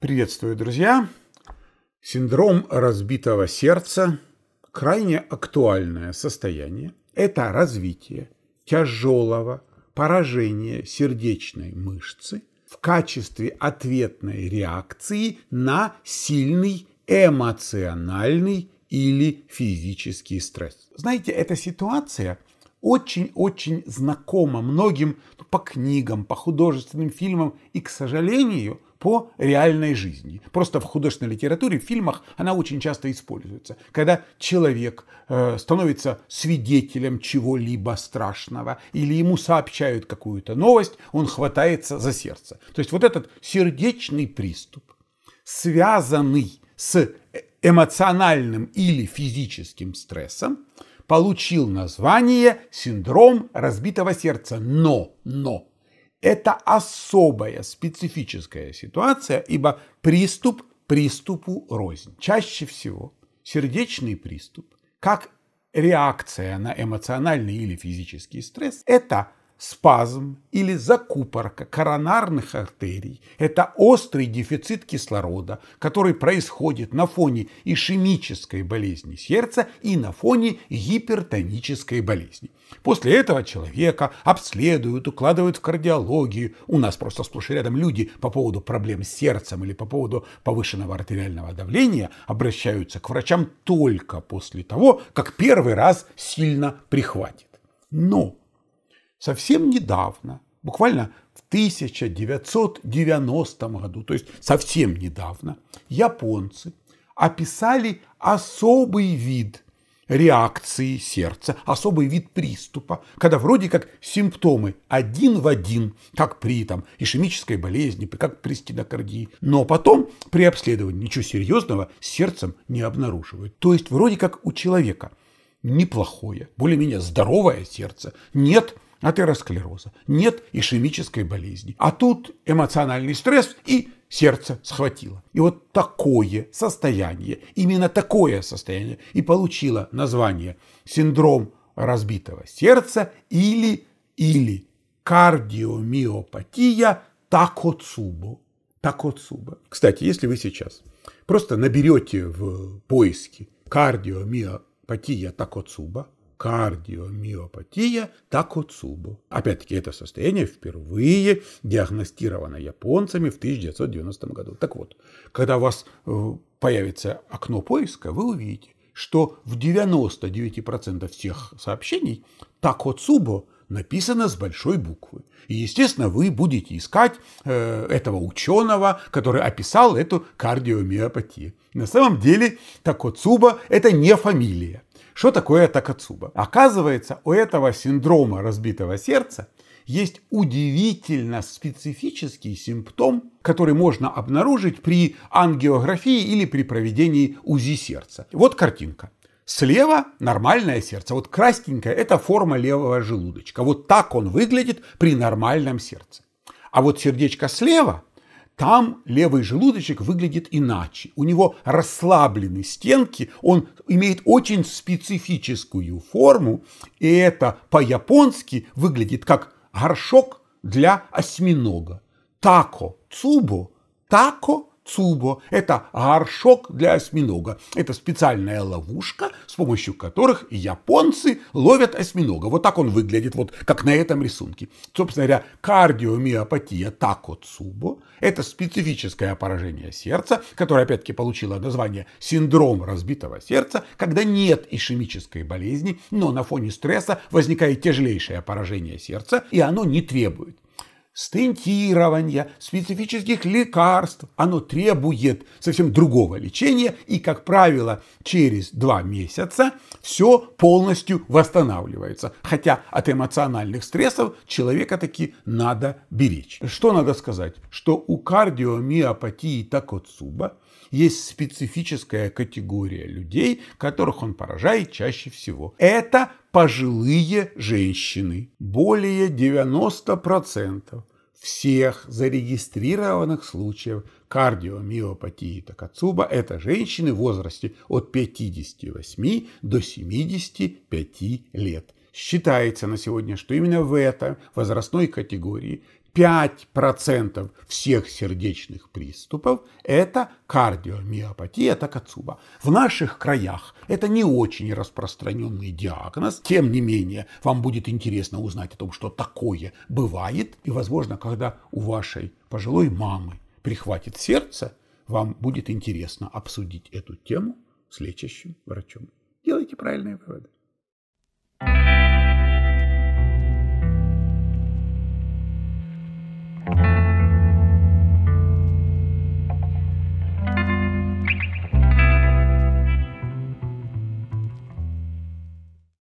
Приветствую, друзья! Синдром разбитого сердца – крайне актуальное состояние. Это развитие тяжелого поражения сердечной мышцы в качестве ответной реакции на сильный эмоциональный или физический стресс. Знаете, эта ситуация очень-очень знакома многим ну, по книгам, по художественным фильмам и, к сожалению – по реальной жизни. Просто в художественной литературе, в фильмах она очень часто используется. Когда человек э, становится свидетелем чего-либо страшного или ему сообщают какую-то новость, он хватается за сердце. То есть вот этот сердечный приступ, связанный с эмоциональным или физическим стрессом, получил название синдром разбитого сердца. Но, но, это особая, специфическая ситуация, ибо приступ приступу рознь. Чаще всего сердечный приступ, как реакция на эмоциональный или физический стресс, это спазм или закупорка коронарных артерий – это острый дефицит кислорода, который происходит на фоне ишемической болезни сердца и на фоне гипертонической болезни. После этого человека обследуют, укладывают в кардиологию. У нас просто сплошь и рядом люди по поводу проблем с сердцем или по поводу повышенного артериального давления обращаются к врачам только после того, как первый раз сильно прихватит. Но совсем недавно, буквально в 1990 году, то есть совсем недавно, японцы описали особый вид реакции сердца, особый вид приступа, когда вроде как симптомы один в один, как при там, ишемической болезни, как при стенокардии, но потом при обследовании ничего серьезного с сердцем не обнаруживают. То есть вроде как у человека неплохое, более-менее здоровое сердце, нет – атеросклероза, нет ишемической болезни. А тут эмоциональный стресс и сердце схватило. И вот такое состояние, именно такое состояние и получило название синдром разбитого сердца или, или кардиомиопатия такоцубо. Такоцуба. Кстати, если вы сейчас просто наберете в поиске кардиомиопатия такоцуба, кардиомиопатия такоцубо. Опять-таки, это состояние впервые диагностировано японцами в 1990 году. Так вот, когда у вас э, появится окно поиска, вы увидите, что в 99% всех сообщений такоцубо написано с большой буквы. И, естественно, вы будете искать э, этого ученого, который описал эту кардиомиопатию. На самом деле, Такоцуба – это не фамилия. Что такое такацуба? Оказывается, у этого синдрома разбитого сердца есть удивительно специфический симптом, который можно обнаружить при ангиографии или при проведении УЗИ сердца. Вот картинка. Слева нормальное сердце, вот красненькое – это форма левого желудочка. Вот так он выглядит при нормальном сердце. А вот сердечко слева – там левый желудочек выглядит иначе. У него расслаблены стенки, он имеет очень специфическую форму, и это по-японски выглядит как горшок для осьминога. Тако цубо, тако цубо – это горшок для осьминога. Это специальная ловушка, с помощью которых японцы ловят осьминога. Вот так он выглядит, вот как на этом рисунке. Собственно говоря, кардиомиопатия тако цубо – это специфическое поражение сердца, которое опять-таки получило название синдром разбитого сердца, когда нет ишемической болезни, но на фоне стресса возникает тяжелейшее поражение сердца, и оно не требует стентирования, специфических лекарств. Оно требует совсем другого лечения, и, как правило, через два месяца все полностью восстанавливается. Хотя от эмоциональных стрессов человека таки надо беречь. Что надо сказать? Что у кардиомиопатии Такоцуба есть специфическая категория людей, которых он поражает чаще всего. Это пожилые женщины. Более 90% всех зарегистрированных случаев кардиомиопатии Такацуба – это женщины в возрасте от 58 до 75 лет. Считается на сегодня, что именно в этой возрастной категории 5% всех сердечных приступов – это кардиомиопатия Такацуба. В наших краях это не очень распространенный диагноз. Тем не менее, вам будет интересно узнать о том, что такое бывает. И, возможно, когда у вашей пожилой мамы прихватит сердце, вам будет интересно обсудить эту тему с лечащим врачом. Делайте правильные выводы.